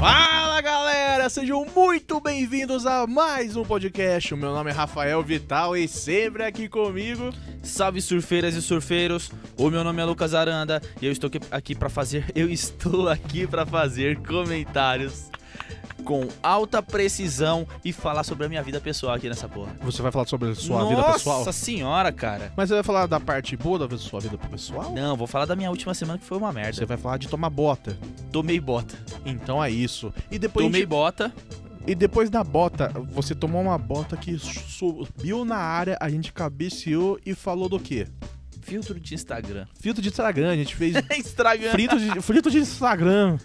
Fala galera, sejam muito bem-vindos a mais um podcast. O meu nome é Rafael Vital e sempre aqui comigo. Salve surfeiras e surfeiros. O meu nome é Lucas Aranda e eu estou aqui para fazer, eu estou aqui para fazer comentários com alta precisão e falar sobre a minha vida pessoal aqui nessa porra. Você vai falar sobre a sua Nossa vida pessoal? Nossa senhora, cara. Mas você vai falar da parte boa da sua vida pessoal? Não, vou falar da minha última semana que foi uma merda. Você vai falar de tomar bota. Tomei bota. Então é isso. E depois Tomei gente... bota. E depois da bota, você tomou uma bota que subiu na área, a gente cabeceou e falou do quê? Filtro de Instagram. Filtro de Instagram, a gente fez. Instagram. Frito de, frito de Instagram.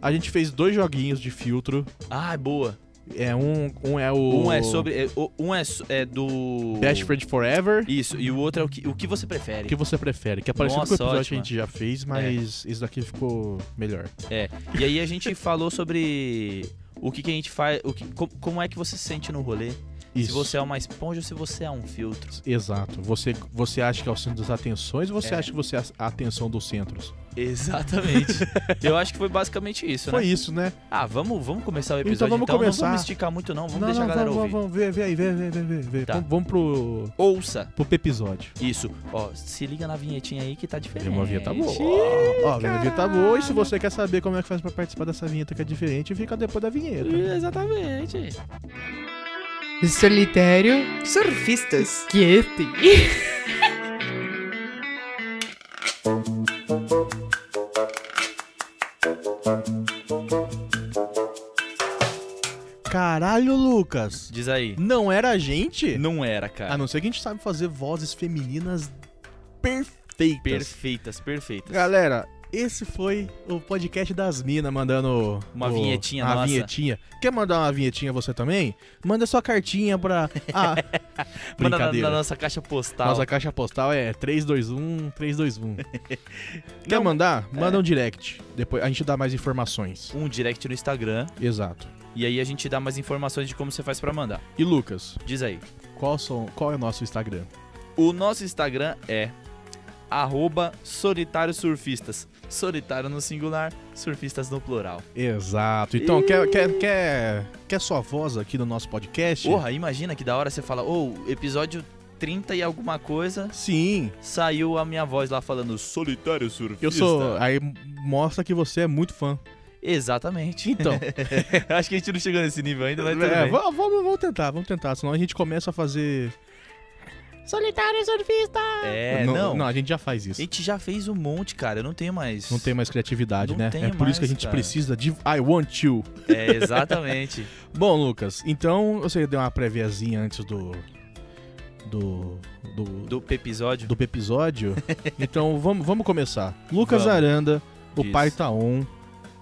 A gente fez dois joguinhos de filtro. Ah, boa. É, um, um é o. Um é sobre. É, um é, é, do. Best Friend Forever. Isso, e o outro é o que, o que você prefere. O que você prefere. Que apareceu no episódio que a gente já fez, é. mas é. isso daqui ficou melhor. É. E aí a gente falou sobre o que, que a gente faz. O que, como é que você se sente no rolê? Isso. Se você é uma esponja ou se você é um filtro. Exato. Você, você acha que é o centro das atenções ou você é. acha que você é a atenção dos centros? Exatamente. Eu acho que foi basicamente isso, foi né? Foi isso, né? Ah, vamos, vamos começar o então episódio. Então vamos então, começar. Não vamos esticar muito, não. Vamos não, deixar não, a galera vamos, ouvir. Vamos, vamos, vê, aí, vê, vê, vê, ver. Tá. Vamos, vamos pro. Ouça. Pro episódio. Isso. Ó, se liga na vinhetinha aí que tá diferente. Vem uma vinheta boa. Ó, a vinheta tá boa. E se você quer saber como é que faz pra participar dessa vinheta que é diferente, fica depois da vinheta. Exatamente solitário, surfistas, quieto. Caralho, Lucas. Diz aí. Não era a gente? Não era, cara. A não ser que a gente sabe fazer vozes femininas perfeitas. Perfeitas, perfeitas. Galera, esse foi o podcast das minas mandando uma o, vinhetinha uma nossa. vinhetinha. Quer mandar uma vinhetinha você também? Manda sua cartinha pra ah, Manda na, na, nossa caixa postal. Nossa caixa postal é 321 321. Quer Não, mandar? É. Manda é. um direct. Depois a gente dá mais informações. Um direct no Instagram. Exato. E aí a gente dá mais informações de como você faz para mandar. E Lucas, diz aí. Qual, são, qual é o nosso Instagram? O nosso Instagram é arroba solitário surfistas. Solitário no singular, surfistas no plural. Exato. Então, e... quer, quer, quer, quer sua voz aqui no nosso podcast? Porra, imagina que da hora você fala, ô, oh, episódio 30 e alguma coisa. Sim. Saiu a minha voz lá falando solitário surfista. Eu sou. Aí mostra que você é muito fã. Exatamente. Então. Acho que a gente não chegou nesse nível ainda, mas é, Vamos, vamos tentar, vamos tentar. Senão a gente começa a fazer Solitário surfista! É, não, não, não. a gente já faz isso. A gente já fez um monte, cara. Eu não tenho mais. Não tem mais criatividade, não né? é por mais, isso que a gente cara. precisa de I want you. É, exatamente. Bom, Lucas, então você deu uma préviazinha antes do. Do. Do, do episódio. Do episódio. então vamos, vamos começar. Lucas vamos. Aranda, o isso. pai tá on.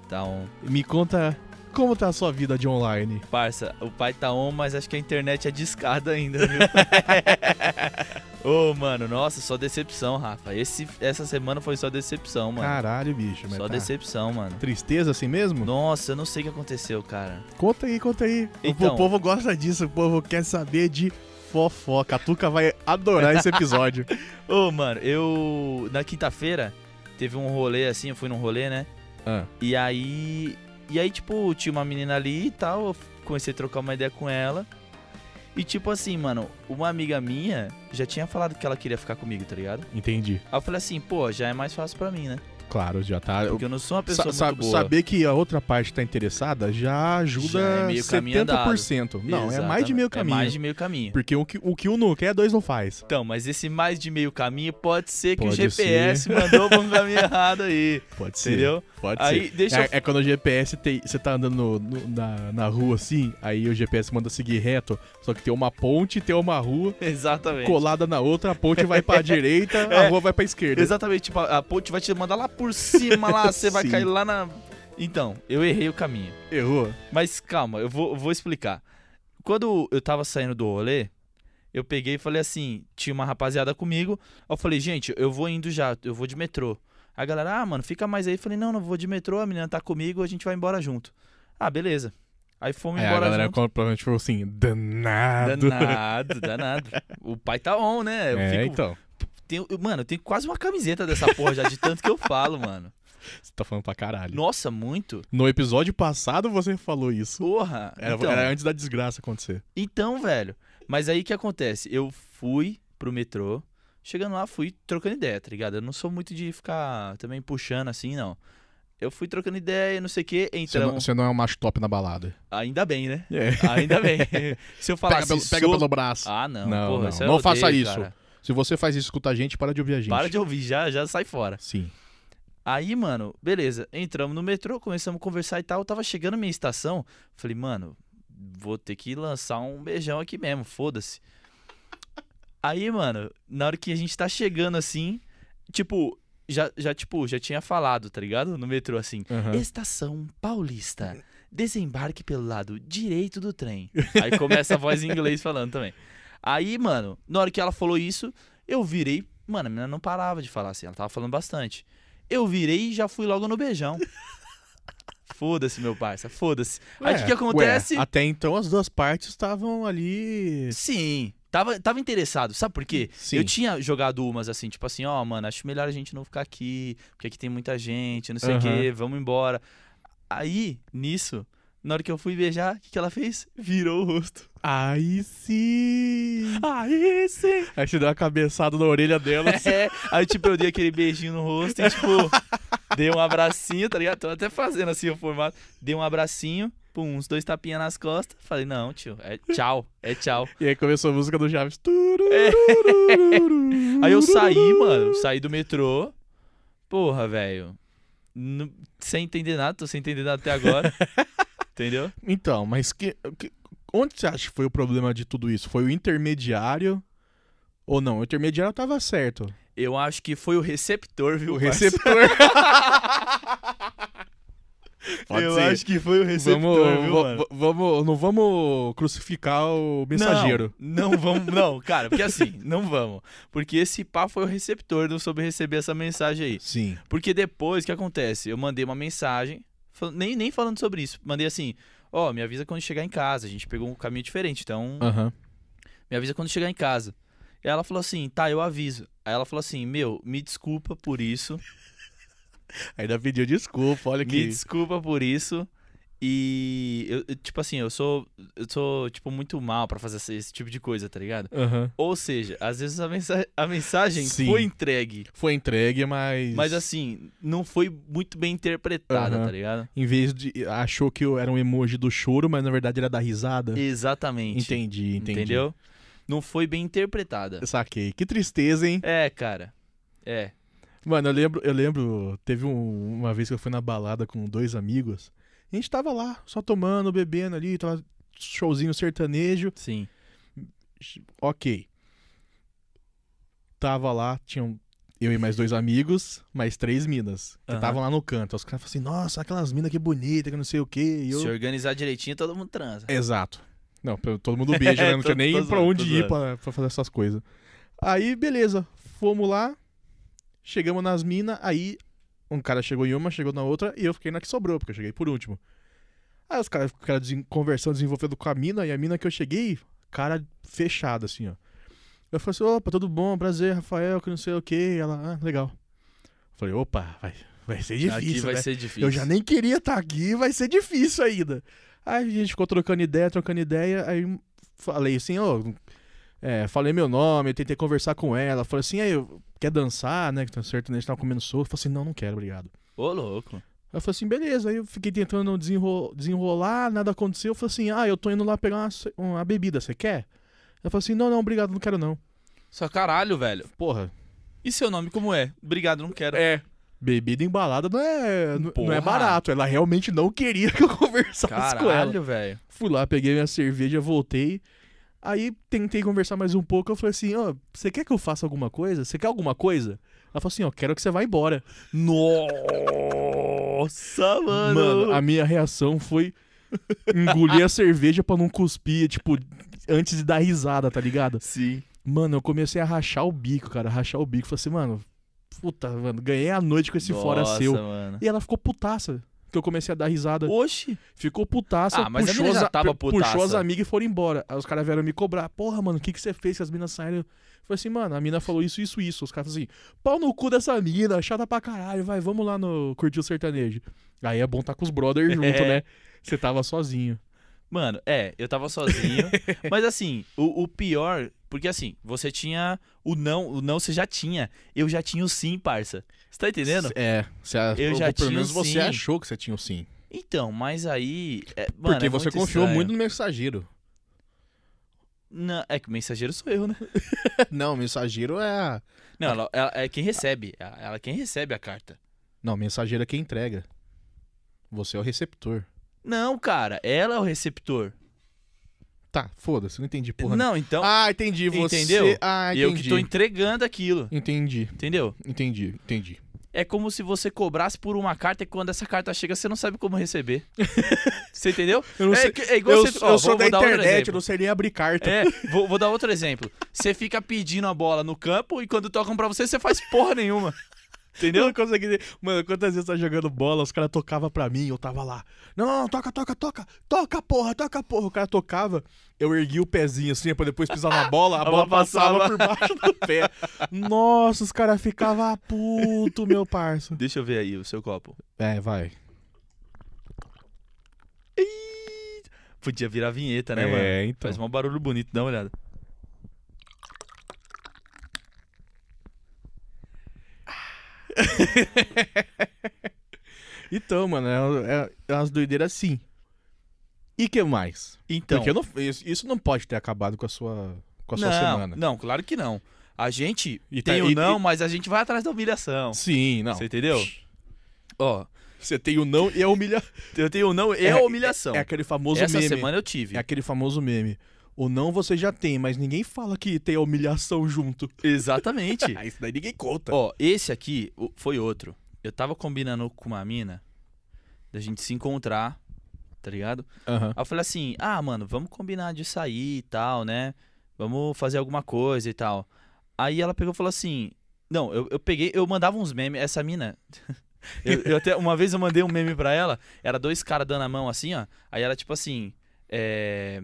Tá on. Me conta como tá a sua vida de online? Parça, o pai tá on, mas acho que a internet é discada ainda, viu? Ô, oh, mano, nossa, só decepção, Rafa. Esse, essa semana foi só decepção, mano. Caralho, bicho. Mas só tá decepção, mano. Tristeza assim mesmo? Nossa, eu não sei o que aconteceu, cara. Conta aí, conta aí. Então, o povo gosta disso, o povo quer saber de fofoca. A Tuca vai adorar esse episódio. Ô, oh, mano, eu... Na quinta-feira, teve um rolê assim, eu fui num rolê, né? Ah. E aí e aí, tipo, tinha uma menina ali e tal, eu comecei a trocar uma ideia com ela. E tipo assim, mano, uma amiga minha já tinha falado que ela queria ficar comigo, tá ligado? Entendi. Aí eu falei assim, pô, já é mais fácil pra mim, né? Claro, já tá. É porque eu não sou uma pessoa sa muito boa. Saber que a outra parte tá interessada já ajuda já é meio 70%. Não, Exatamente. é mais de meio é caminho. É mais de meio caminho. Porque o que o, que o não quer, é, dois não faz. Então, mas esse mais de meio caminho pode ser que pode o GPS ser. mandou pra um caminho errado aí. Pode ser. Entendeu? Pode aí, ser. Deixa é, eu... é quando o GPS tem, você tá andando no, no, na, na rua assim, aí o GPS manda seguir reto, só que tem uma ponte e tem uma rua. Exatamente. Colada na outra, a ponte vai pra direita, a rua vai pra esquerda. Exatamente. Tipo, a, a ponte vai te mandar lá por cima lá, você vai cair lá na. Então, eu errei o caminho. Errou? Mas calma, eu vou, vou explicar. Quando eu tava saindo do rolê, eu peguei e falei assim: tinha uma rapaziada comigo. Eu falei, gente, eu vou indo já, eu vou de metrô. A galera, ah, mano, fica mais aí. Eu falei, não, não vou de metrô, a menina tá comigo, a gente vai embora junto. Ah, beleza. Aí fomos é, aí embora. A galera junto. provavelmente falou assim: danado. Danado, danado. o pai tá on, né? Eu é, fico, então tenho, eu, mano, eu tenho quase uma camiseta dessa porra já, de tanto que eu falo, mano. Você tá falando pra caralho. Nossa, muito. No episódio passado você falou isso. Porra. Era, então, era antes da desgraça acontecer. Então, velho. Mas aí o que acontece? Eu fui pro metrô. Chegando lá, fui trocando ideia, tá ligado? Eu não sou muito de ficar também puxando assim, não. Eu fui trocando ideia, não sei o quê, então... Você não, você não é um macho top na balada. Ainda bem, né? É. Ainda bem. Se eu falasse pega pelo, pega sou... pelo braço. Ah, não. Não, porra, não. É não odeio, faça isso. Cara. Se você faz isso, escuta a gente, para de ouvir a gente. Para de ouvir, já, já sai fora. Sim. Aí, mano, beleza. Entramos no metrô, começamos a conversar e tal. Eu tava chegando na minha estação. Falei, mano, vou ter que lançar um beijão aqui mesmo, foda-se. Aí, mano, na hora que a gente tá chegando assim, tipo, já, já tipo, já tinha falado, tá ligado? No metrô assim, uhum. estação paulista. Desembarque pelo lado direito do trem. Aí começa a voz em inglês falando também. Aí, mano, na hora que ela falou isso, eu virei. Mano, a menina não parava de falar assim, ela tava falando bastante. Eu virei e já fui logo no beijão. Foda-se, meu parça, foda-se. Aí o que, acontece? Ué, até então as duas partes estavam ali. Sim. Tava, tava interessado, sabe por quê? Sim. Eu tinha jogado umas assim, tipo assim, ó, oh, mano, acho melhor a gente não ficar aqui, porque aqui tem muita gente, não sei o uhum. quê, vamos embora. Aí, nisso, na hora que eu fui beijar, o que, que ela fez? Virou o rosto. Aí sim! Aí sim! Aí te deu uma cabeçada na orelha dela. Assim. É, aí tipo, eu dei aquele beijinho no rosto e tipo, dei um abracinho, tá ligado? Tô até fazendo assim o formato. Dei um abracinho, pum, uns dois tapinhas nas costas. Falei, não, tio, é tchau, é tchau. E aí começou a música do Chaves. É. aí eu saí, mano, saí do metrô. Porra, velho. Sem entender nada, tô sem entender nada até agora. Entendeu? Então, mas que, que, onde você acha que foi o problema de tudo isso? Foi o intermediário ou não? O intermediário tava certo. Eu acho que foi o receptor, viu? O receptor. eu ser. acho que foi o receptor, vamos, viu, mano? Vamos, não vamos crucificar o mensageiro. Não, não vamos, não, cara, porque assim, não vamos. Porque esse pá foi o receptor, não soube receber essa mensagem aí. Sim. Porque depois, o que acontece? Eu mandei uma mensagem nem, nem falando sobre isso. Mandei assim, ó, oh, me avisa quando chegar em casa. A gente pegou um caminho diferente, então. Uhum. Me avisa quando chegar em casa. E ela falou assim, tá, eu aviso. Aí ela falou assim, meu, me desculpa por isso. Ainda pediu desculpa, olha que. Me desculpa por isso. E, eu, tipo assim, eu sou, eu sou, tipo, muito mal para fazer esse, esse, tipo de coisa, tá ligado? Uhum. Ou seja, às vezes a, mensa a mensagem Sim. foi entregue. Foi entregue, mas... Mas, assim, não foi muito bem interpretada, uhum. tá ligado? Em vez de... Achou que era um emoji do choro, mas na verdade era da risada. Exatamente. Entendi, entendi. Entendeu? Não foi bem interpretada. saquei. Que tristeza, hein? É, cara. É. Mano, eu lembro, eu lembro, teve um, uma vez que eu fui na balada com dois amigos... A gente tava lá, só tomando, bebendo ali, tava showzinho sertanejo. Sim. Ok. Tava lá, tinham eu e mais dois amigos, mais três minas, que estavam uhum. lá no canto. Os caras falaram assim, nossa, aquelas minas que bonita, que não sei o quê. Eu... Se organizar direitinho, todo mundo transa. Exato. Não, todo mundo beija, né? Não tinha nem pra onde ir pra, pra, fazer essas coisas. Aí, beleza. Fomos lá, chegamos nas minas, aí um cara chegou em uma, chegou na outra e eu fiquei na que sobrou, porque eu cheguei por último. Aí os caras ficaram conversando, desenvolvendo com a mina, e a mina que eu cheguei, cara fechada, assim, ó. Eu falei assim, opa, tudo bom, prazer, Rafael, que não sei o que. Ela, ah, legal. Eu falei, opa, vai, vai ser difícil. Aqui vai né? ser difícil. Eu já nem queria estar tá aqui, vai ser difícil ainda. Aí a gente ficou trocando ideia, trocando ideia, aí falei assim, ô, oh, é, falei meu nome, eu tentei conversar com ela. Falei assim, aí, quer dançar, né? Que tá certo, né? A gente tava comendo sopa. Falei assim, não, não quero, obrigado. Ô, louco. Eu falei assim, beleza. Aí eu fiquei tentando desenro desenrolar, nada aconteceu. Eu falei assim, ah, eu tô indo lá pegar uma, uma bebida, você quer? Ela falou assim, não, não, obrigado, não quero não. Só caralho, velho. Porra. E seu nome como é? Obrigado, não quero. É. Bebida embalada não é, não é barato. Ela realmente não queria que eu conversasse caralho, com ela. Caralho, velho. Fui lá, peguei minha cerveja, voltei. Aí tentei conversar mais um pouco. Eu falei assim: Ó, oh, você quer que eu faça alguma coisa? Você quer alguma coisa? Ela falou assim: Ó, oh, quero que você vá embora. Nossa, mano. Mano, a minha reação foi engolir a cerveja pra não cuspir, tipo, antes de dar risada, tá ligado? Sim. Mano, eu comecei a rachar o bico, cara. Rachar o bico. Falei assim, mano, puta, mano, ganhei a noite com esse Nossa, fora seu. Mano. E ela ficou putaça que eu comecei a dar risada. Oxi! Ficou putaça, ah, mas puxou, a já tava putaça. puxou as amigas e foram embora. Aí os caras vieram me cobrar. Porra, mano, o que, que você fez que as minas saíram? falei assim, mano, a mina falou isso, isso, isso. Os caras assim, pau no cu dessa mina, chata pra caralho, vai, vamos lá no curtir o sertanejo. Aí é bom tá com os brothers junto, é. né? Você tava sozinho. Mano, é, eu tava sozinho. mas assim, o, o pior porque assim, você tinha o não, o não você já tinha. Eu já tinha o sim, parça. Você tá entendendo? É, você, eu já pelo menos você achou que você tinha o sim. Então, mas aí. É, mano, Porque é você muito confiou estranho. muito no mensageiro. Não, é que o mensageiro sou eu, né? não, o mensageiro é a. Não, ela, ela é quem recebe. Ela é quem recebe a carta. Não, o mensageiro é quem entrega. Você é o receptor. Não, cara, ela é o receptor. Tá, foda-se, não entendi porra. Não, então. Ah, entendi você. Entendeu? Ah, entendi. Eu que tô entregando aquilo. Entendi. Entendeu? Entendi, entendi. É como se você cobrasse por uma carta e quando essa carta chega, você não sabe como receber. você entendeu? Eu não é sei. é igual eu, você... eu Ó, sou vou, da vou internet, eu não sei nem abrir carta. É, vou, vou dar outro exemplo. Você fica pedindo a bola no campo e quando tocam para você, você faz porra nenhuma. Entendeu? Eu não consegui. Mano, quantas vezes eu tá tava jogando bola, os caras tocavam pra mim, eu tava lá. Não, não, não, toca, toca, toca, toca, porra, toca, porra. O cara tocava, eu ergui o pezinho assim, pra depois pisar na bola, a, a bola, bola passava, passava por baixo do pé. Nossa, os caras ficavam puto, meu parça. Deixa eu ver aí o seu copo. É, vai. Podia virar vinheta, né, é, mano? É, então. Faz um barulho bonito, dá uma olhada. então, mano, é, é, é umas doideiras assim. E que mais? Então. Porque não, isso não pode ter acabado com a sua, com a não, sua semana. Não, claro que não. A gente e tá tem tá, o e, não, e... mas a gente vai atrás da humilhação. Sim, não. Você entendeu? Ó. Você tem o não e a humilhação. Eu tenho o não e é, a é humilhação. É, é aquele famoso Essa meme. Essa semana eu tive. É aquele famoso meme. Ou não você já tem, mas ninguém fala que tem a humilhação junto. Exatamente. Ah, isso daí ninguém conta. Ó, esse aqui foi outro. Eu tava combinando com uma mina da gente se encontrar, tá ligado? Uhum. Aí eu falei assim: ah, mano, vamos combinar de sair e tal, né? Vamos fazer alguma coisa e tal. Aí ela pegou e falou assim: não, eu, eu peguei, eu mandava uns memes, essa mina. eu, eu até, uma vez eu mandei um meme pra ela, era dois caras dando a mão assim, ó. Aí ela tipo assim: é.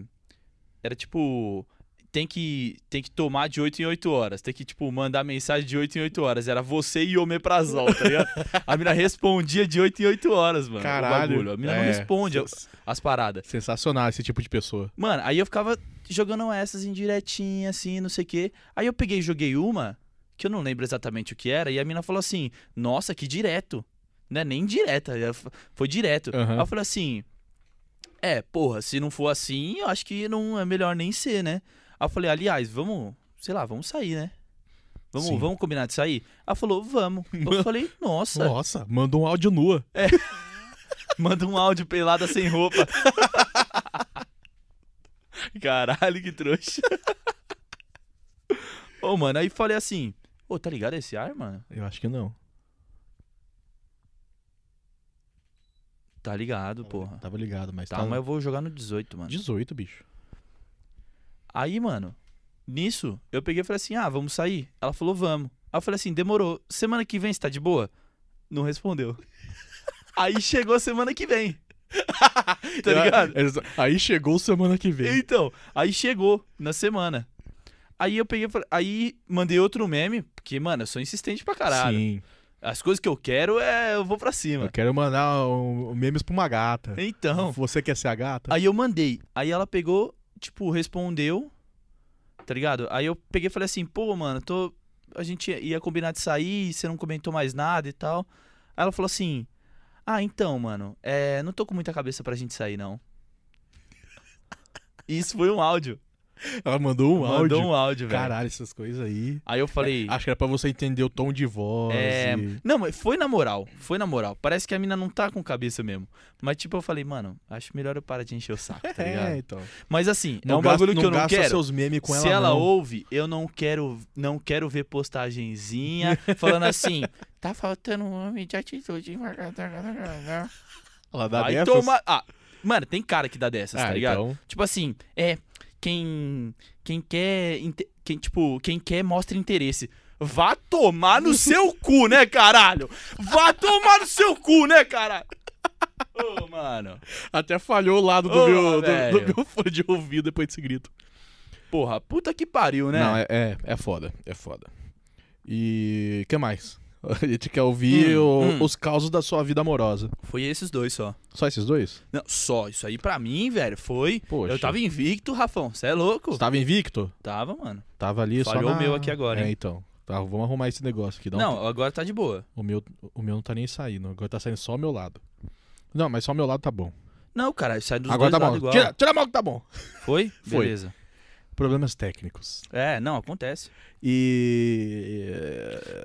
Era tipo. Tem que, tem que tomar de 8 em 8 horas. Tem que, tipo, mandar mensagem de 8 em 8 horas. Era você e o omeprazol, tá ligado? a mina respondia de 8 em 8 horas, mano. Caralho. A mina é, não responde sens... as paradas. Sensacional esse tipo de pessoa. Mano, aí eu ficava jogando essas indiretinha assim, não sei o quê. Aí eu peguei e joguei uma, que eu não lembro exatamente o que era, e a mina falou assim: Nossa, que direto. né nem direta, foi direto. Uhum. falou assim: é, porra, se não for assim, eu acho que não é melhor nem ser, né? Aí eu falei, aliás, vamos, sei lá, vamos sair, né? Vamos, vamos combinar de sair? Ela falou, vamos. Eu falei, nossa. Nossa, mandou um áudio nua. É. Manda um áudio pelada sem roupa. Caralho, que trouxa. Ô, mano, aí falei assim, ô, tá ligado esse ar, mano? Eu acho que não. Tá ligado, porra. Tava ligado, mas tá. Tava... Tá mas eu vou jogar no 18, mano. 18, bicho. Aí, mano, nisso, eu peguei e falei assim: ah, vamos sair. Ela falou, vamos. Aí eu falei assim: demorou. Semana que vem você tá de boa? Não respondeu. Aí chegou semana que vem. tá ligado? É aí chegou semana que vem. Então, aí chegou na semana. Aí eu peguei, aí mandei outro meme, porque, mano, eu sou insistente pra caralho. Sim. As coisas que eu quero é. Eu vou pra cima. Eu quero mandar um, memes pra uma gata. Então. Você quer ser a gata? Aí eu mandei. Aí ela pegou, tipo, respondeu. Tá ligado? Aí eu peguei e falei assim, pô, mano, tô. A gente ia combinar de sair, você não comentou mais nada e tal. Aí ela falou assim: Ah, então, mano, é, não tô com muita cabeça pra gente sair, não. isso foi um áudio. Ela mandou um mandou áudio. Mandou um áudio, velho. Caralho, essas coisas aí. Aí eu falei. É, acho que era pra você entender o tom de voz. É. E... Não, mas foi na moral. Foi na moral. Parece que a mina não tá com cabeça mesmo. Mas, tipo, eu falei, mano, acho melhor eu parar de encher o saco, tá é, ligado? É, então. Mas assim, não é um gasto, bagulho que não eu não quero. seus memes com Se ela, ela ouve, eu não quero, não quero ver postagenzinha falando assim. Tá faltando um homem de atitude. Ela dá Vai dessas? Toma... Ah, mano, tem cara que dá dessas, ah, tá ligado? Então... Tipo assim, é, quem quem quer quem tipo, quem quer mostra interesse. Vá tomar no seu cu, né, caralho? Vá tomar no seu cu, né, caralho? Ô, oh, mano. Até falhou o lado do, oh, meu, do, do, meu fone de ouvido depois desse grito. Porra, puta que pariu, né? Não, é, é, é foda, é foda. E. que mais? A gente quer ouvir hum, o, hum. os causos da sua vida amorosa. Foi esses dois só. Só esses dois? Não, só. Isso aí pra mim, velho, foi. Poxa. Eu tava invicto, Rafão. Você é louco? Você tava invicto? Tava, mano. Tava ali Falhou só. Falhou na... o meu aqui agora, é, hein? É, então. Tá, vamos arrumar esse negócio aqui. Dá não, um... agora tá de boa. O meu, o meu não tá nem saindo. Agora tá saindo só o meu lado. Não, mas só o meu lado tá bom. Não, cara, sai dos agora dois tá Igual. Tira, tira a mão que tá bom. Foi? Foi. Beleza problemas técnicos. É, não, acontece. E.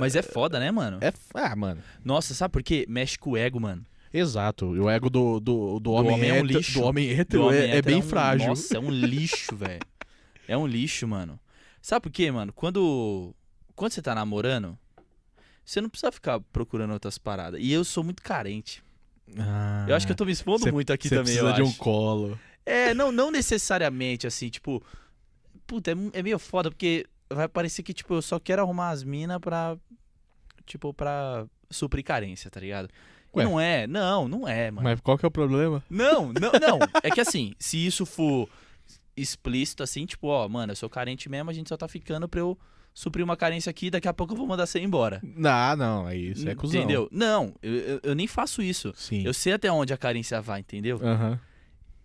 Mas é, é foda, né, mano? É. Ah, mano. Nossa, sabe por quê? Mexe com o ego, mano. Exato. O ego do, do, do, homem, do homem, é um lixo. Do homem hétero, do homem é, é hétero é, bem é um, frágil. Nossa, é um lixo, velho. É um lixo, mano. Sabe por quê, mano? Quando. Quando você tá namorando, você não precisa ficar procurando outras paradas. E eu sou muito carente. Ah, eu acho que eu tô me expondo cê, muito aqui também, eu de acho. um colo. É, não, não necessariamente, assim, tipo, puta, é, é meio foda, porque vai parecer que, tipo, eu só quero arrumar as minas pra. Tipo, pra suprir carência, tá ligado? Ué. não é, não, não é, mano. Mas qual que é o problema? Não, não, não. é que assim, se isso for explícito, assim, tipo, ó, mano, eu sou carente mesmo, a gente só tá ficando pra eu suprir uma carência aqui, daqui a pouco eu vou mandar você embora. Não, não, é isso, é cuzão. Entendeu? Não, eu, eu, eu nem faço isso. Sim. Eu sei até onde a carência vai, entendeu? Aham. Uhum.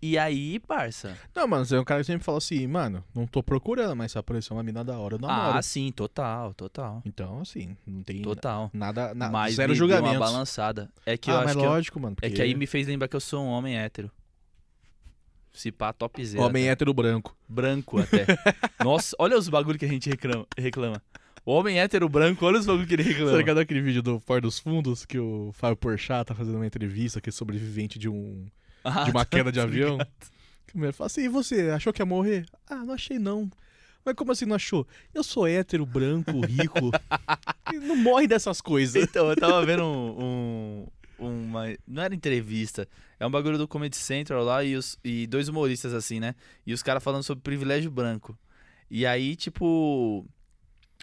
E aí, parça? Não, mano, você é um cara que sempre fala assim, mano, não tô procurando, mas se aparecer uma mina da hora, eu namoro. Ah, sim, total, total. Então, assim, não tem total. nada, na, mas zero julgamento. uma balançada. É que ah, eu mas acho lógico, que eu, mano. Porque... É que aí me fez lembrar que eu sou um homem hétero. Se pá, top zero. Homem até. hétero branco. Branco até. Nossa, olha os bagulho que a gente reclama. reclama. O homem hétero branco, olha os bagulho que ele reclama. Você aquele vídeo do Fora dos Fundos que o Fábio Porchat tá fazendo uma entrevista que é sobrevivente de um ah, de uma tá queda de avião. Ligado. fala assim, e você, achou que ia morrer? Ah, não achei não. Mas como assim não achou? Eu sou hétero, branco, rico. não morre dessas coisas. Então, eu tava vendo um, um, uma. Não era entrevista. É um bagulho do Comedy Central lá e, os, e dois humoristas assim, né? E os caras falando sobre privilégio branco. E aí, tipo.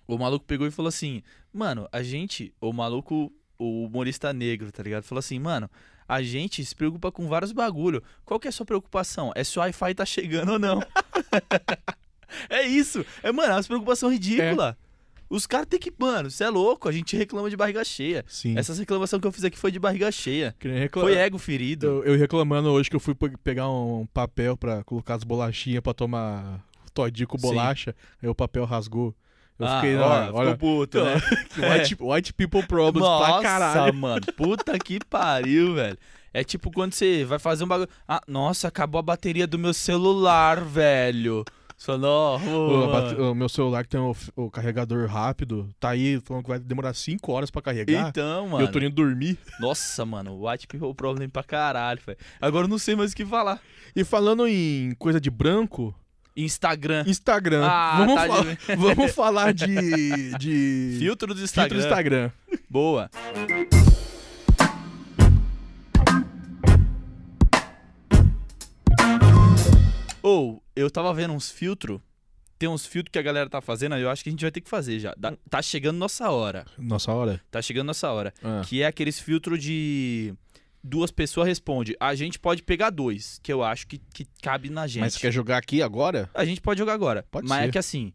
O maluco pegou e falou assim: Mano, a gente. O maluco. O humorista negro, tá ligado? Falou assim: Mano, a gente se preocupa com vários bagulho. Qual que é a sua preocupação? É se o Wi-Fi tá chegando ou não. é isso. É, mano, é uma preocupação ridícula. É. Os caras têm que, mano, você é louco, a gente reclama de barriga cheia. Sim. Essa reclamação que eu fiz aqui foi de barriga cheia. Reclam... Foi ego ferido. Eu, eu, reclamando hoje que eu fui pegar um papel para colocar as bolachinhas para tomar todinho com bolacha, Sim. aí o papel rasgou. Eu ah, fiquei, lá, olha, olha, puto, né? white, white people problems Nossa, pra caralho. mano, puta que pariu, velho. É tipo quando você vai fazer um bagulho. Ah, nossa, acabou a bateria do meu celular, velho. Sonoro. O, meu celular que tem o, o, carregador rápido, tá aí falando que vai demorar 5 horas pra carregar. Então, mano. eu tô indo dormir. Nossa, mano, white people problem pra caralho, velho. Agora eu não sei mais o que falar. E falando em coisa de branco, Instagram. Instagram. Ah, vamos, tá falar, de... vamos falar de, de. Filtro do Instagram. Filtro do Instagram. Boa. Ou, oh, eu tava vendo uns filtros. Tem uns filtros que a galera tá fazendo, eu acho que a gente vai ter que fazer já. Tá chegando nossa hora. Nossa hora? Tá chegando nossa hora. Ah. Que é aqueles filtros de duas pessoas respondem. A gente pode pegar dois, que eu acho que, que cabe na gente. Mas você quer jogar aqui agora? A gente pode jogar agora. Pode Mas é ser. é que assim,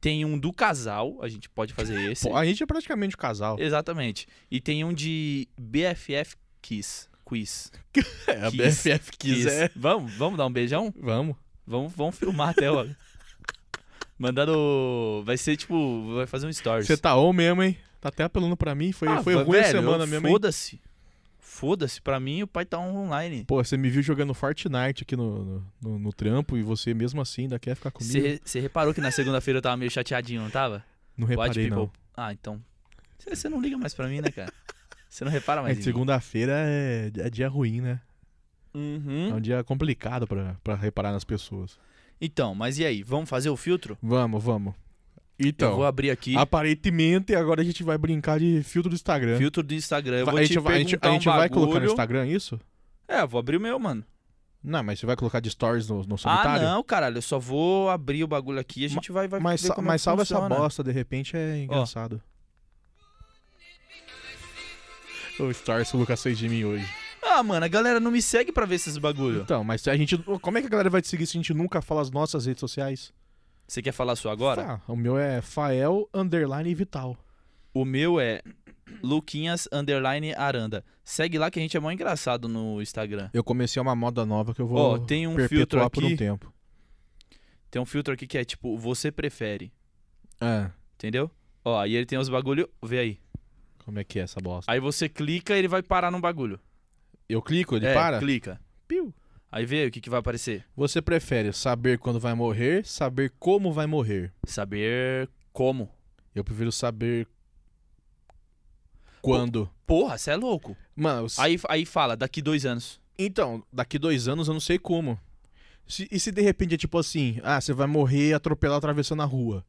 tem um do casal, a gente pode fazer esse. Pô, a gente é praticamente o um casal. Exatamente. E tem um de BFF Kiss. Quiz. É, a BFF Kiss, Kiss, é. Vamos, vamos dar um beijão? Vamos. Vamos, vamos filmar até, ó. Mandando. Vai ser tipo. Vai fazer um story. Você tá on mesmo, hein? Tá até apelando pra mim. Foi, ah, foi ruim velho, a semana mesmo. Foda-se. Foda-se, pra mim o pai tá online. Pô, você me viu jogando Fortnite aqui no, no, no, no trampo e você mesmo assim ainda quer ficar comigo. Você reparou que na segunda-feira eu tava meio chateadinho, não tava? Não reparei, não. Ah, então. Você não liga mais pra mim, né, cara? Você não repara mais. É, segunda-feira é, é, dia ruim, né? Uhum. É um dia complicado pra, pra reparar nas pessoas. Então, mas e aí? Vamos fazer o filtro? Vamos, vamos. Então, eu vou abrir aqui. Aparentemente, agora a gente vai brincar de filtro do Instagram. Filtro do Instagram. a, gente vai, a gente, a gente vai colocar no Instagram é isso? É, vou abrir o meu, mano. Não, mas você vai colocar de stories no, no ah, solitário? Ah, não, caralho. Eu só vou abrir o bagulho aqui e a gente Ma vai, vai Mas, sa é mas salva essa bosta, de repente é engraçado. Oh. O Stories colocações de mim hoje. Ah, mano, a galera não me segue pra ver esses bagulhos. Então, mas a gente. Como é que a galera vai te seguir se a gente nunca fala as nossas redes sociais? Você quer falar só agora? Tá, o meu é Fael Underline Vital. O meu é Luquinhas Underline Aranda. Segue lá que a gente é mó engraçado no Instagram. Eu comecei uma moda nova que eu vou oh, tem um filtro aqui, por um tempo. Tem um filtro aqui que é tipo, você prefere. É. Entendeu? Ó, aí ele tem os bagulho. Vê aí. Como é que é essa bosta? Aí você clica e ele vai parar num bagulho. Eu clico, ele é, para? Clica. Piu. Aí vê o que, que vai aparecer. Você prefere saber quando vai morrer, saber como vai morrer? Saber como. Eu prefiro saber quando. Porra, você é louco. Mano, eu... aí, aí fala, daqui dois anos. Então, daqui dois anos eu não sei como. Se, e se de repente é tipo assim, ah, você vai morrer atropelado atravessando a rua?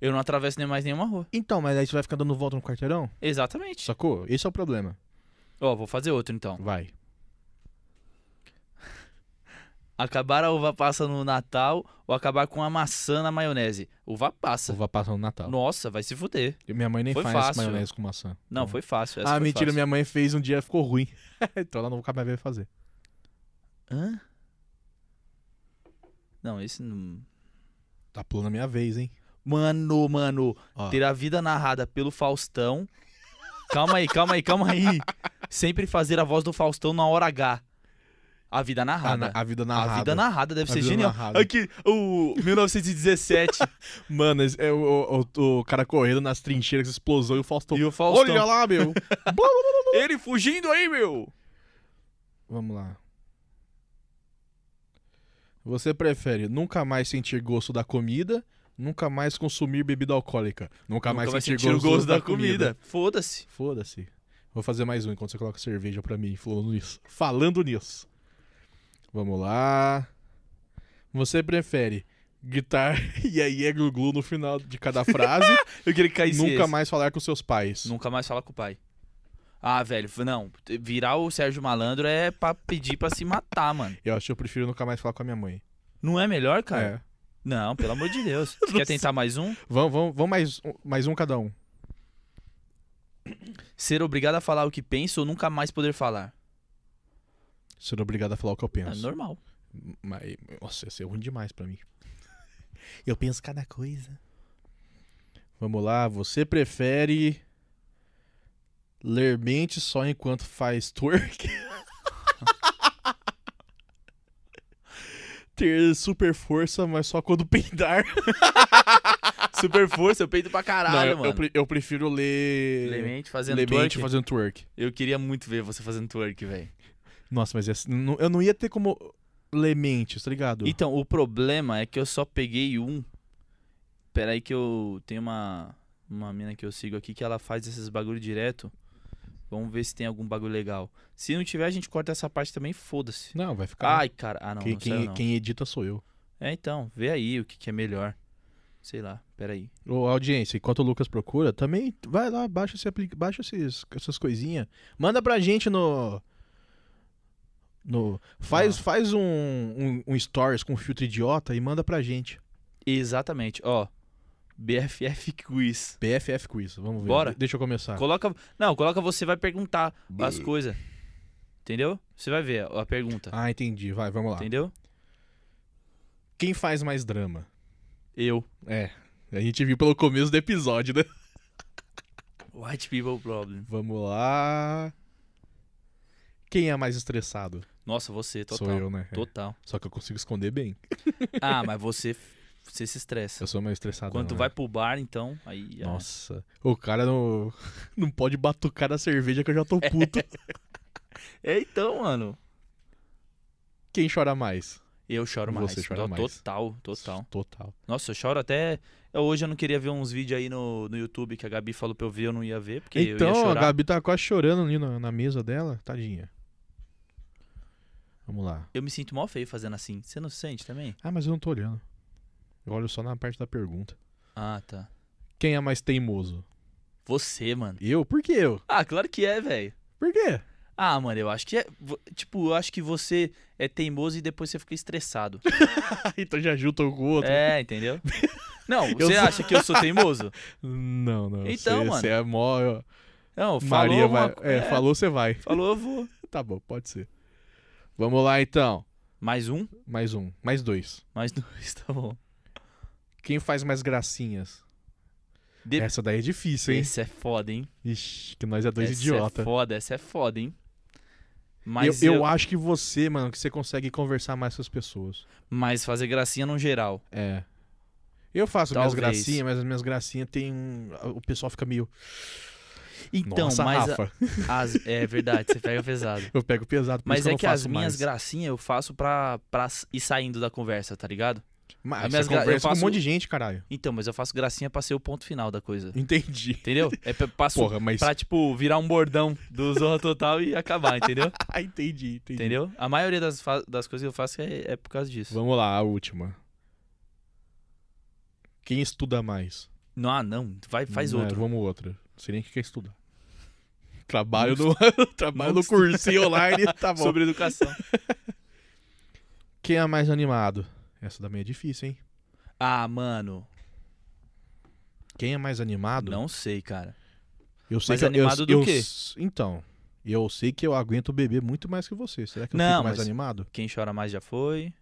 Eu não atravesso nem mais nenhuma rua. Então, mas aí você vai ficar dando volta no quarteirão? Exatamente. Sacou? Esse é o problema. Ó, vou fazer outro então. Vai acabar a uva passa no Natal ou acabar com a maçã na maionese. Uva passa. Uva passa no Natal. Nossa, vai se fuder. minha mãe nem foi faz fácil. maionese com maçã. Não, então... foi fácil. ah, foi mentira, fácil. minha mãe fez um dia ficou ruim. então ela não vai mais ver fazer. Hã? Não, esse não. Tá pulando a minha vez, hein? Mano, mano, Ó. ter a vida narrada pelo Faustão. Calma aí, calma aí, calma aí. Sempre fazer a voz do Faustão na hora H. A Vida Narrada. A, a, Vida Narrada. A Vida Narrada deve a ser genial. Narrada. Aqui, o 1917. Mano, é o, o, o, cara correndo nas trincheiras, explosão e o Faustão. E o Faustão. Olha lá, meu. Ele fugindo aí, meu. Vamos lá. Você prefere nunca mais sentir gosto da comida, nunca mais consumir bebida alcoólica, nunca, nunca mais sentir, sentir, gosto, gosto da, da, comida. comida. Foda-se. Foda-se. Vou fazer mais um enquanto você coloca cerveja pra mim, falando nisso. Falando nisso. Vamos lá. Você prefere guitar e aí é glu-glu no final de cada frase? Eu queria que caísse Nunca esse. mais falar com seus pais. Nunca mais falar com o pai. Ah, velho, não. Virar o Sérgio Malandro é pra pedir pra se matar, mano. Eu acho que eu prefiro nunca mais falar com a minha mãe. Não é melhor, cara? É. Não, pelo amor de Deus. quer tentar mais um? Vamos, vamos, vamos mais, mais um cada um. Ser obrigado a falar o que penso ou nunca mais poder falar? Ser obrigado a falar o que eu é penso. É normal. Mas, nossa, ia ser ruim demais para mim. eu penso cada coisa. Vamos lá, você prefere ler mente só enquanto faz twerk? Ter super força, mas só quando peidar. super força, eu peito pra caralho, Não, eu, mano. Eu, eu, prefiro ler. Ler mente fazendo Mente fazendo twerk. Eu queria muito ver você fazendo twerk, velho. Nossa, mas não, eu não ia ter como ler mentes, tá ligado? Então, o problema é que eu só peguei um. Peraí que eu tenho uma uma mina que eu sigo aqui que ela faz esses bagulho direto. Vamos ver se tem algum bagulho legal. Se não tiver, a gente corta essa parte também, foda-se. Não, vai ficar. Ai, cara. Ah, não. Quem, não quem, não. quem edita sou eu. É, então. Vê aí o que, que é melhor. Sei lá, peraí. Ô, audiência, enquanto o Lucas procura, também vai lá, baixa, esse, baixa esses, essas coisinhas. Manda pra gente no no, faz ah. faz um, um, um, stories com filtro idiota e manda pra gente. Exatamente, ó. BFF Quiz. BFF Quiz, vamos ver. Bora. Deixa eu começar. Coloca, não, coloca você vai perguntar as coisas. Entendeu? Você vai ver a pergunta. Ah, entendi. Vai, vamos lá. Entendeu? Quem faz mais drama? Eu. É. A gente viu pelo começo do episódio, né? White people problem. Vamos lá. Quem é mais estressado? Nossa, você, total. Sou eu, né? Total. Só que eu consigo esconder bem. Ah, mas você você se estressa. Eu sou meio estressado. Quando tu né? vai é. pro bar, então, aí. É. Nossa. O cara não, não pode batucar na cerveja que eu já tô é. puto. É, é então, mano. Quem chora mais? Eu choro mais. Você chora total, mais. Total, total. Total. Nossa, eu choro até. Hoje eu não queria ver uns vídeos aí no, no YouTube que a Gabi falou pra eu ver, eu não ia ver, porque então, eu ia chorar. Então, a Gabi tá quase chorando ali na, na mesa dela, tadinha. Vamos lá. Eu me sinto mó feio fazendo assim. Você não se sente também? Ah, mas eu não tô olhando. Eu olho só na parte da pergunta. Ah, tá. Quem é mais teimoso? Você, mano. Eu? Por que eu? Ah, claro que é, velho. Por quê? Ah, mano, eu acho que é. Tipo, eu acho que você é teimoso e depois você fica estressado. então já junta o outro. É, entendeu? não, você sou... acha que eu sou teimoso? não, não. Então, mano. Você é mó. Não, falou. Maria vai. Uma... É, é, falou, você vai. Falou, eu vou. tá bom, pode ser. Vamos lá então. Mais um? Mais um. Mais dois. Mais dois, tá bom. Quem faz mais gracinhas? De... Essa daí é difícil, hein? Essa é foda, hein? Ixi, que nós é dois essa é idiota. Essa é foda, essa é foda, hein? Mas eu, eu... eu, acho que você, mano, que você consegue conversar mais com as pessoas. Mas fazer gracinha no geral. É. Eu faço Talvez. minhas gracinhas, mas as minhas gracinhas tem. O pessoal fica meio. Então, Nossa, mas. Rafa. A, as, é verdade, você pega pesado. eu pego pesado, por Mas isso é que, as minhas mais. gracinhas eu faço pra, pra ir saindo da conversa, tá ligado? Mas minhas gra... eu faço... um monte de gente, caralho. Então, mas eu faço gracinha pra ser o ponto final da coisa. Entendi. Entendeu? É pra, passo Porra, mas... pra tipo, virar um bordão do Zorra Total e acabar, entendeu? Ah, entendi, entendi. Entendeu? A maioria das, das coisas que eu faço é, é por causa disso. Vamos lá, a última. Quem estuda mais? Não, ah, não. Vai, faz não, outra. Vamos outra. Não sei nem o que é estudar. Trabalho no, trabalho no cursinho online, tá bom. Sobre educação. Quem é mais animado? Essa também é difícil, hein? Ah, mano. Quem é mais animado? Não sei, cara. Eu sei mais que animado eu, do eu, quê? Então, eu sei que eu aguento beber muito mais que você. Será que eu Não, fico mais animado? Quem chora mais já foi.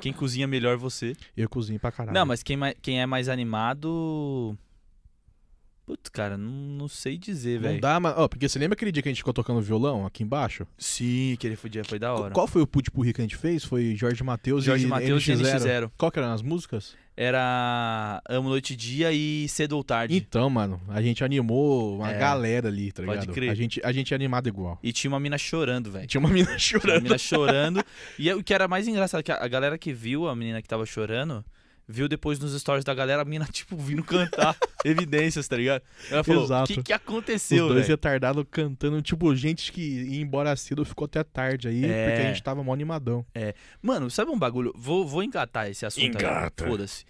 Quem cozinha melhor você. Eu cozinho pra caralho. Não, mas quem, quem é mais animado Putz, cara, não, não sei dizer, velho. Não dá, mas. Ó, porque você lembra aquele dia que a gente ficou tocando violão aqui embaixo? Sim, aquele dia foi da hora. Qual foi o put que a gente fez? Foi Jorge Matheus e Jorge Matheus e NX0. Qual que eram as músicas? Era Amo Noite e Dia e Cedo ou Tarde. Então, mano, a gente animou uma é, galera ali, tá pode ligado? Pode crer. A gente, a gente é animado igual. E tinha uma mina chorando, velho. Tinha uma mina chorando. Tinha uma mina chorando. e é, o que era mais engraçado, é que a galera que viu a menina que tava chorando viu depois nos stories da galera a mina, tipo, vindo cantar evidências, tá ligado? Ela falou, o que que aconteceu, Os dois retardados cantando, tipo, gente que ia embora cedo ficou até tarde aí, é... porque a gente tava mó animadão. É. Mano, sabe um bagulho? Vou, vou engatar esse assunto Engata. aí. Foda-se.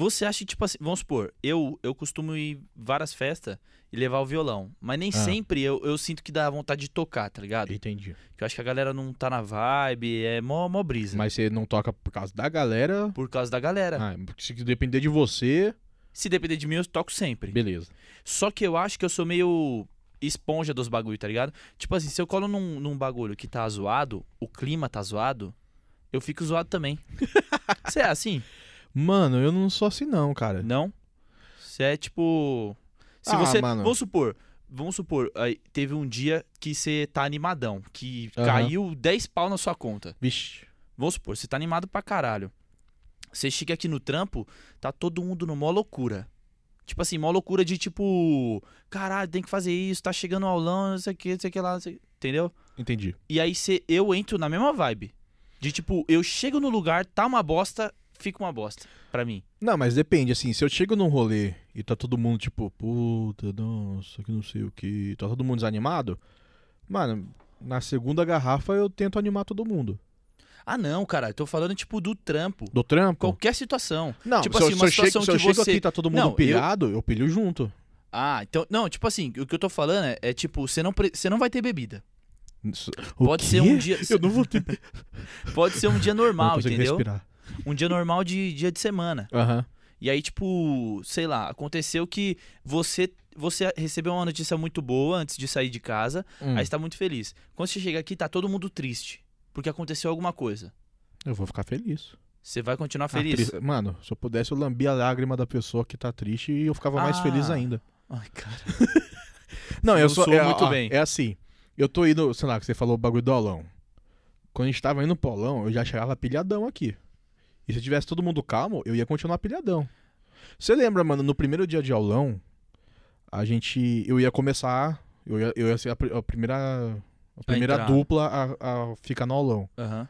Você acha, tipo assim, vamos supor, eu, eu costumo ir várias festas e levar o violão. Mas nem ah. sempre eu, eu sinto que dá vontade de tocar, tá ligado? Entendi. Que eu acho que a galera não tá na vibe, é mó, mó brisa. Mas você não toca por causa da galera? Por causa da galera. Ah, porque se depender de você. Se depender de mim, eu toco sempre. Beleza. Só que eu acho que eu sou meio esponja dos bagulhos, tá ligado? Tipo assim, se eu colo num, num bagulho que tá zoado, o clima tá zoado, eu fico zoado também. Você é assim? Mano, eu não sou assim não, cara. Não? Você é tipo. Se ah, você. Mano. Vamos supor. Vamos supor, teve um dia que você tá animadão, que uhum. caiu 10 pau na sua conta. Vixe. Vamos supor, você tá animado pra caralho. Você chega aqui no trampo, tá todo mundo no mó loucura. Tipo assim, mó loucura de tipo, caralho, tem que fazer isso, tá chegando o aulão, não sei o que, não sei o que lá, não sei Entendeu? Entendi. E aí cê, eu entro na mesma vibe. De tipo, eu chego no lugar, tá uma bosta, fica uma bosta para mim. Não, mas depende, assim, se eu chego num rolê e tá todo mundo tipo, puta, nossa, que não sei o que, tá todo mundo desanimado, mano, na segunda garrafa eu tento animar todo mundo. Ah, não, cara, eu tô falando, tipo, do trampo. Do trampo? Qualquer situação. Não, tipo se, assim, eu, uma se situação chego, se eu você... chego aqui tá todo mundo não, pilhado, eu... eu pilho junto. Ah, então, não, tipo assim, o que eu tô falando é, é tipo, você não, pre... você não vai ter bebida. O Pode quê? ser um dia. Eu não vou ter. Pode ser um dia normal, entendeu? Respirar um dia normal de dia de semana. Uhum. E aí, tipo, sei lá, aconteceu que você você recebeu uma notícia muito boa antes de sair de casa, hum. aí está muito feliz. Quando você chega aqui, tá todo mundo triste, porque aconteceu alguma coisa. Eu vou ficar feliz. Você vai continuar ah, feliz? Ah, Mano, se eu pudesse, eu lambia a lágrima da pessoa que tá triste e eu ficava ah. mais feliz ainda. Ai, cara. Não, eu, eu sou, sou é, muito ó, bem. É assim, eu tô indo, sei lá, que você falou o bagulho do aulão. Quando a gente tava indo pro aulão, eu já chegava pilhadão aqui. E se tivesse todo mundo calmo, eu ia continuar pilhadão. Você lembra, mano, no primeiro dia de aulão, a gente. Eu ia começar. Eu ia, eu ia ser a, a primeira. A primeira a dupla a, a, ficar no aulão. Uhum.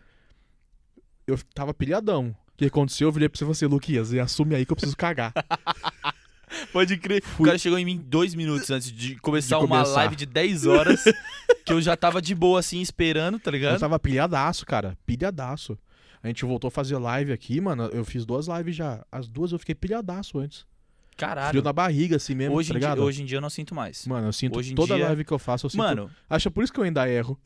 Eu tava pilhadão. O que aconteceu? Eu virei pra você e falei assim, Luquias, assume aí que eu preciso cagar. Pode crer. Fui. O cara chegou em mim dois minutos antes de começar, de começar. uma live de 10 horas, que eu já tava de boa, assim, esperando, tá ligado? Eu tava pilhadaço, cara. Pilhadaço. A gente voltou a fazer live aqui, mano. Eu fiz duas lives já. As duas eu fiquei pilhadaço antes. Caralho. Frio na barriga, assim mesmo, hoje tá em Dia, hoje em dia eu não sinto mais. Mano, eu sinto hoje toda dia... live que eu faço, eu sinto. Mano. Acha por isso que eu ainda erro.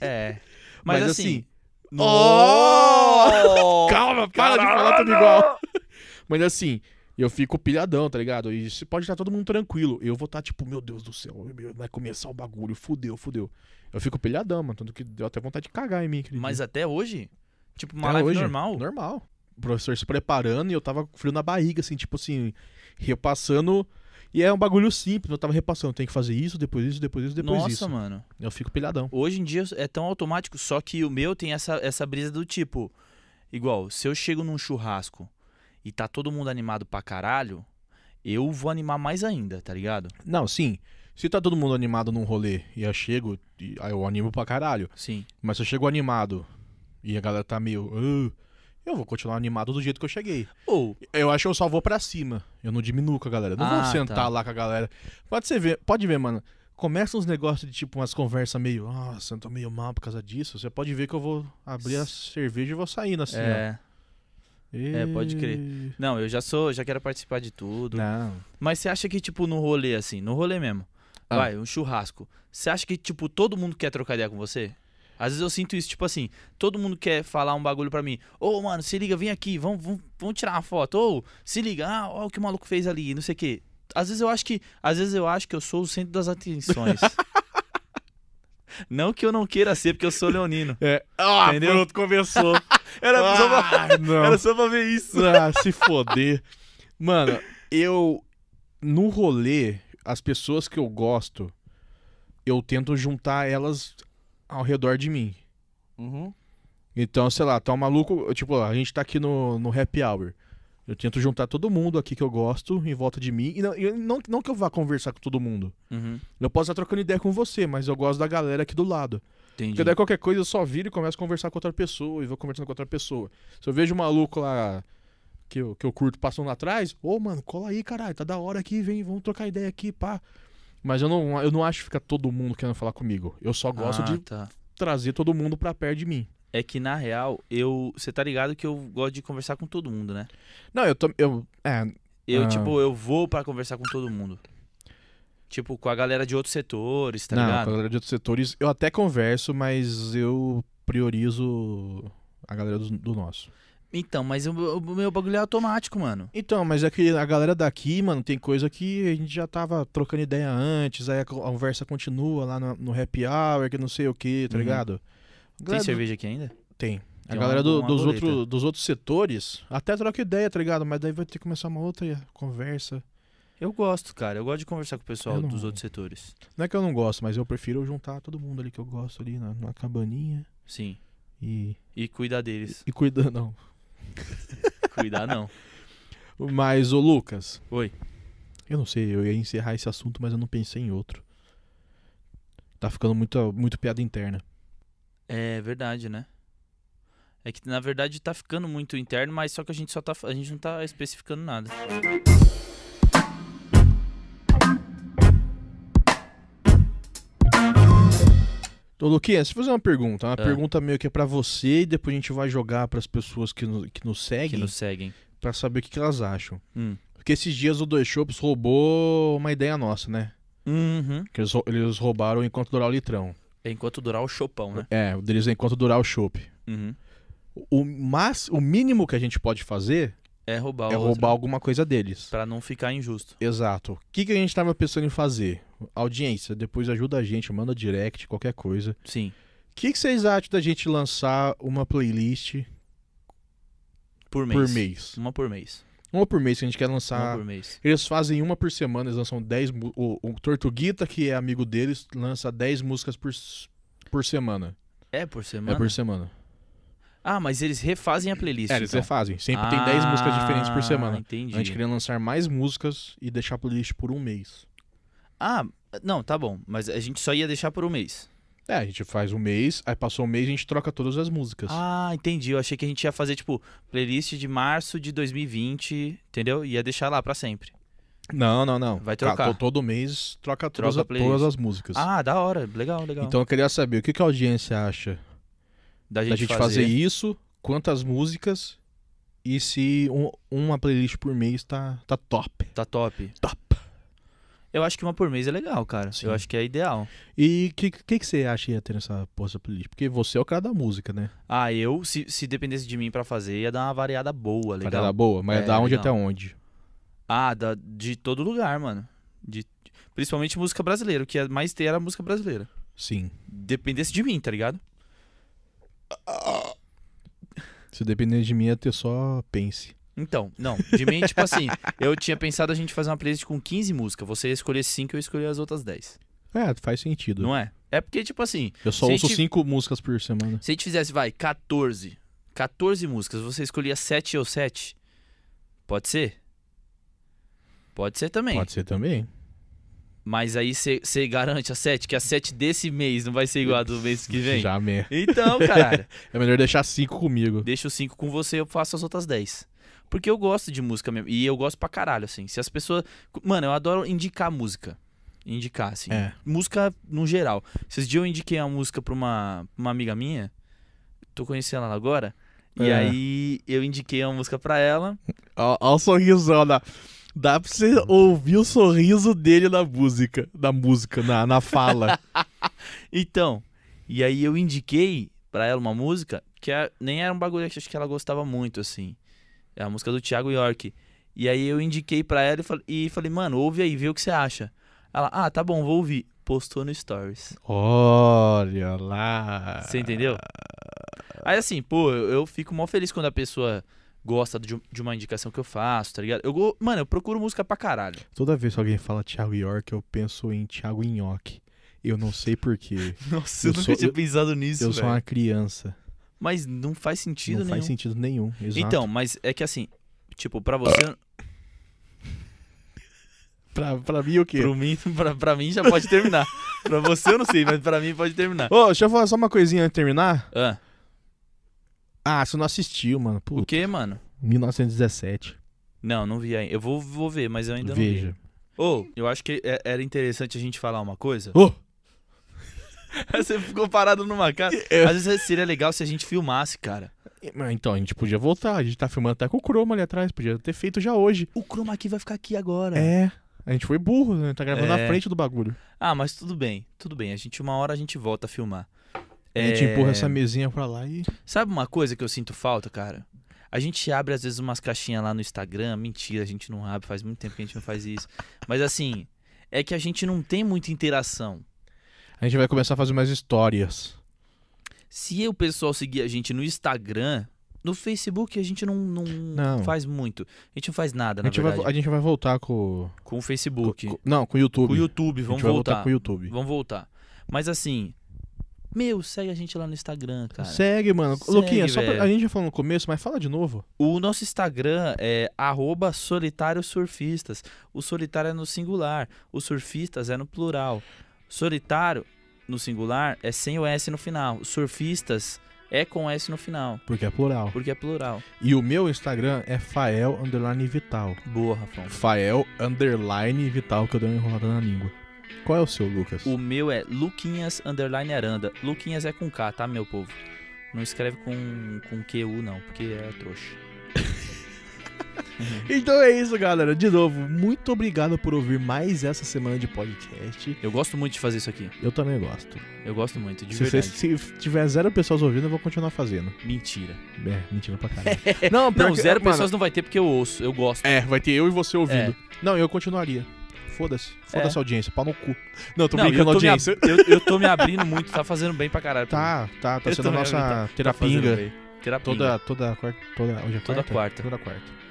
É. Mas, Mas assim. assim no... oh! Calma, para Caralho! de falar tudo igual. Mas assim, eu fico pilhadão, tá ligado? E pode estar todo mundo tranquilo. Eu vou estar tá, tipo, meu Deus do céu, vai começar o bagulho, fudeu, fudeu. Eu fico pilhadão, mano. Tanto que deu até vontade de cagar em mim. Mas dia. até hoje, Tipo, uma é live hoje, normal? Normal. O professor se preparando e eu tava com frio na barriga, assim, tipo assim, repassando. E é um bagulho simples, eu tava repassando, tem que fazer isso, depois isso, depois isso, depois Nossa, isso. Nossa, mano. Eu fico pilhadão. Hoje em dia é tão automático, só que o meu tem essa, essa brisa do tipo, igual, se eu chego num churrasco e tá todo mundo animado pra caralho, eu vou animar mais ainda, tá ligado? Não, sim. Se tá todo mundo animado num rolê e eu chego, eu animo pra caralho. Sim. Mas se eu chego animado e a galera tá meio. Uh, eu vou continuar animado do jeito que eu cheguei. Ou. Oh. Eu acho que eu só vou pra cima. Eu não diminuo com a galera. não ah, vou sentar tá. lá com a galera. Pode ser ver, pode ver, mano. Começa uns negócios de tipo umas conversas meio, nossa, eu tô meio mal por causa disso. Você pode ver que eu vou abrir a cerveja e vou saindo assim. É. É, pode crer. Não, eu já sou, já quero participar de tudo. Não. Mas você acha que, tipo, no rolê, assim, no rolê mesmo, ah. vai, um churrasco. Você acha que, tipo, todo mundo quer trocar ideia com você? Às vezes eu sinto isso, tipo assim, todo mundo quer falar um bagulho pra mim. Ô, oh, mano, se liga, vem aqui, vamos, vamos, vamos tirar uma foto. Ou, oh, se liga, ah, olha o que o maluco fez ali, não sei o quê. Às vezes eu acho que. Às vezes eu acho que eu sou o centro das atenções. não que eu não queira ser, porque eu sou leonino. É. Ah, entendeu? pronto, começou. era, ah, só pra, não. era só pra ver isso. Ah, se foder. Mano, eu. No rolê, as pessoas que eu gosto, eu tento juntar elas ao redor de mim. Uhum. Então, sei lá, tá um maluco. Tipo, a gente tá aqui no, no happy hour. Eu tento juntar todo mundo aqui que eu gosto em volta de mim. E não, não, não que eu vá conversar com todo mundo. Uhum. Eu posso estar trocando ideia com você, mas eu gosto da galera aqui do lado. Entendi. Porque daí qualquer coisa eu só viro e começo a conversar com outra pessoa e vou conversando com outra pessoa. Se eu vejo um maluco lá que eu, que eu curto passando lá atrás, ô, oh, mano, cola aí, caralho, tá da hora aqui, vem, vamos trocar ideia aqui, pá. Mas eu não, eu não acho que fica todo mundo querendo falar comigo. Eu só gosto ah, de tá. trazer todo mundo pra perto de mim. É que, na real, eu. Você tá ligado que eu gosto de conversar com todo mundo, né? Não, eu tô. Eu, é, eu ah. tipo, eu vou para conversar com todo mundo. Tipo, com a galera de outros setores, tá não, ligado? Com a galera de outros setores, eu até converso, mas eu priorizo a galera do, do nosso. Então, mas o, o meu bagulho é automático, mano. Então, mas é que a galera daqui, mano, tem coisa que a gente já tava trocando ideia antes, aí a conversa continua lá no, no happy hour, que não sei o que, tá uhum. ligado? Tem cerveja aqui ainda? Tem. A tem galera uma, do, uma dos, outro, dos outros setores até troca ideia, tá ligado? Mas daí vai ter que começar uma outra conversa. Eu gosto, cara. Eu gosto de conversar com o pessoal não... dos outros setores. Não é que eu não gosto, mas eu prefiro juntar todo mundo ali que eu gosto ali na, na cabaninha. Sim. E... e cuidar deles. E, e cuidar, não. Cuidar não. Mas, o Lucas. Oi. Eu não sei, eu ia encerrar esse assunto, mas eu não pensei em outro. Tá ficando muito, muito piada interna. É verdade, né? É que na verdade tá ficando muito interno, mas só que a gente só tá. A gente não tá especificando nada. Ô, Luquinha, deixa eu fazer uma pergunta. Uma ah. pergunta meio que é para você e depois a gente vai jogar para as pessoas que, no, que nos seguem. Que nos seguem. Pra saber o que, que elas acham. Hum. Porque esses dias o Dois Shops roubou uma ideia nossa, né? Uhum. Que eles, eles roubaram enquanto durar o litrão. É, enquanto durar o chopão, né? É, o deles é enquanto durar o chopp. Uhum. O, mas, o mínimo que a gente pode fazer é roubar, é roubar alguma coisa deles. para não ficar injusto. Exato. O que, que a gente tava pensando em fazer? audiência, depois ajuda a gente, manda direct, qualquer coisa. Sim. O que, vocês acham da gente lançar uma playlist por mês. por mês? Uma por mês. Uma por mês que a gente quer lançar. Uma por mês. Eles fazem uma por semana, eles lançam 10. O, o Tortuguita, que é amigo deles, lança 10 músicas por, por semana. É por semana? É por semana. Ah, mas eles refazem a playlist. É, eles então. refazem. Sempre ah, tem 10 músicas diferentes por ah, semana. Entendi. A gente queria lançar mais músicas e deixar a playlist por um mês. Ah, não, tá bom, mas a gente só ia deixar por um mês. É, a gente faz um mês, aí passou um mês e a gente troca todas as músicas. Ah, entendi. Eu achei que a gente ia fazer, tipo, playlist de março de 2020, entendeu? Ia deixar lá para sempre. Não, não, não. Vai trocar. todo mês troca, troca todas, todas as músicas. Ah, da hora. Legal, legal. Então eu queria saber o que, que a audiência acha da gente, da gente fazer... fazer isso, quantas músicas e se um, uma playlist por mês tá, tá top. Tá top. Top. Eu acho que uma por mês é legal, cara. Sim. Eu acho que é ideal. E o que, que, que, você acha ia ter nessa posta playlist? Porque você é o cara da música, né? Ah, eu, se, se dependesse de mim para fazer, ia dar uma variada boa, legal. Variada boa? Mas é, da onde legal. até onde? Ah, da, de todo lugar, mano. De, principalmente música brasileira. O que é mais ter era música brasileira. Sim. Dependesse de mim, tá ligado? Se dependesse de mim, ia ter só Pense. Então, não, de mim, tipo assim, eu tinha pensado a gente fazer uma playlist com 15 músicas, você ia escolher 5 e eu escolhi as outras 10. É, faz sentido. Não é? É porque, tipo assim. Eu só ouço 5 gente... músicas por semana. Se a gente fizesse, vai, 14. 14 músicas, você escolhia 7 ou 7? Pode ser? Pode ser também. Pode ser também. Mas aí você garante a 7, que a 7 desse mês não vai ser igual a do mês que vem? Já mesmo. Então, cara. é melhor deixar 5 comigo. Deixa os 5 com você, e eu faço as outras 10. Porque eu gosto de música mesmo. E eu gosto pra caralho, assim. Se as pessoas. Mano, eu adoro indicar música. Indicar, assim. É. Música no geral. Esses dias eu indiquei a música pra uma, uma amiga minha. Tô conhecendo ela agora. É. E aí eu indiquei a música pra ela. Olha o sorrisão da. Dá pra você ouvir o sorriso dele na música. Na música, na, na fala. então, e aí eu indiquei pra ela uma música que é, nem era um bagulho que acho que ela gostava muito, assim. É a música do Thiago York. E aí eu indiquei pra ela e falei, e falei mano, ouve aí, vê o que você acha. Ela, ah, tá bom, vou ouvir. Postou no Stories. Olha lá. Você entendeu? Aí assim, pô, eu, eu fico mó feliz quando a pessoa gosta de, de, uma indicação que eu faço, tá ligado? Eu, mano, eu procuro música pra caralho. Toda vez que alguém fala Thiago York, eu penso em Thiago Nhoque. Eu não sei porquê. Nossa, eu, eu nunca sou, tinha eu, pensado nisso, Eu véio. sou uma criança. Mas não faz sentido não nenhum. Não faz sentido nenhum, exato. Então, mas é que assim, tipo, para você... pra, pra mim o quê? Pro mim, pra, pra mim já pode terminar. pra você eu não sei, mas pra mim pode terminar. Ô, oh, deixa eu falar só uma coisinha antes de terminar. Ah, ah você não assistiu, mano. Puta. O quê, mano? 1917. Não, não vi ainda. Eu vou, vou ver, mas eu ainda Veja. não vi. Veja. Ô, oh, eu acho que é, era interessante a gente falar uma coisa. Ô! Oh! você ficou parado numa casa. Às vezes seria legal se a gente filmasse, cara. Então, a gente podia voltar. A gente tá filmando até com o Chroma ali atrás. Podia ter feito já hoje. O Chroma aqui vai ficar aqui agora. É. A gente foi burro, né? Tá gravando é. na frente do bagulho. Ah, mas tudo bem. Tudo bem. A gente, uma hora a gente volta a filmar. A gente é... empurra essa mesinha pra lá e. Sabe uma coisa que eu sinto falta, cara? A gente abre às vezes umas caixinhas lá no Instagram. Mentira, a gente não abre. Faz muito tempo que a gente não faz isso. mas assim, é que a gente não tem muita interação a gente vai começar a fazer mais histórias. Se o pessoal seguir a gente no Instagram, no Facebook a gente não, não, não, faz muito. A gente não faz nada, na a gente verdade. Vai, a gente vai voltar com... Com o Facebook. Com, com, não, com o YouTube. Com o YouTube, vamos voltar. voltar. com o YouTube. Vamos voltar. Mas assim... Meu, segue a gente lá no Instagram, cara. Segue, mano. Segue, Luquinha, só pra, a gente já falou no começo, mas fala de novo. O nosso Instagram é arroba solitário surfistas. O solitário é no singular, O surfistas é no plural. Solitário, no singular, é sem o S no final. Surfistas é com S no final. Porque é plural. Porque é plural. E o meu Instagram é Fael Underline Vital. Boa, Rafão. Fael Underline Vital, que eu dei uma enrolada na língua. Qual é o seu, Lucas? O meu é Luquinhas Underline Aranda. Luquinhas é com K, tá, meu povo? Não escreve com, com QU, não, porque é trouxa. então é isso, galera. De novo, muito obrigado por ouvir mais essa semana de podcast. Eu gosto muito de fazer isso aqui. Eu também gosto. Eu gosto muito, de se, verdade. Se, se tiver zero pessoas ouvindo, eu vou continuar fazendo. Mentira. É, mentira pra caralho. não, não zero mano, pessoas não vai ter porque eu ouço, eu gosto. É, vai ter eu e você ouvindo. É. Não, eu continuaria. Foda-se. Foda-se é. a audiência. Pau no cu. Não, tô não, brincando, eu tô audiência. Eu, eu, tô me abrindo muito, tá fazendo bem pra caralho. Tá, tá, tá. Tá sendo a nossa terapia. tá, Toda, toda, toda, hoje é quarta? Toda quarta. Toda quarta.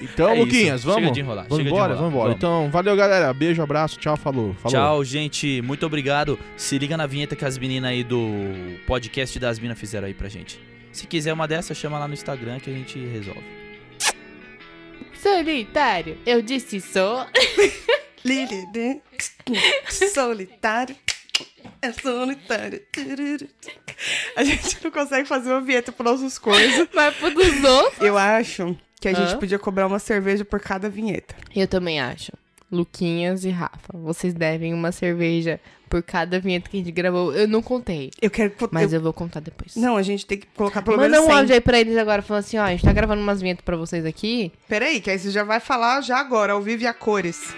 Então, é Luquinhas, vamos? Chega de enrolar. Vamos Chega embora, vamos embora. Então, valeu, galera. Beijo, abraço, tchau, falou. falou. Tchau, gente. Muito obrigado. Se liga na vinheta que as meninas aí do podcast das minas fizeram aí pra gente. Se quiser uma dessa, chama lá no Instagram que a gente resolve. Solitário, eu disse sou. Né? Solitário é solitário. A gente não consegue fazer uma vinheta para nossas coisas. Mas para dos outros. Eu acho que a ah. gente podia cobrar uma cerveja por cada vinheta. Eu também acho. Luquinhas e Rafa, vocês devem uma cerveja por cada vinheta que a gente gravou. Eu não contei. Eu quero Mas eu... eu vou contar depois. Não, a gente tem que colocar pelo Manda menos. Manda um áudio aí pra eles agora falando assim: ó, a gente tá gravando umas vinhetas pra vocês aqui. Peraí, que aí você já vai falar já agora, ao vivo e a cores.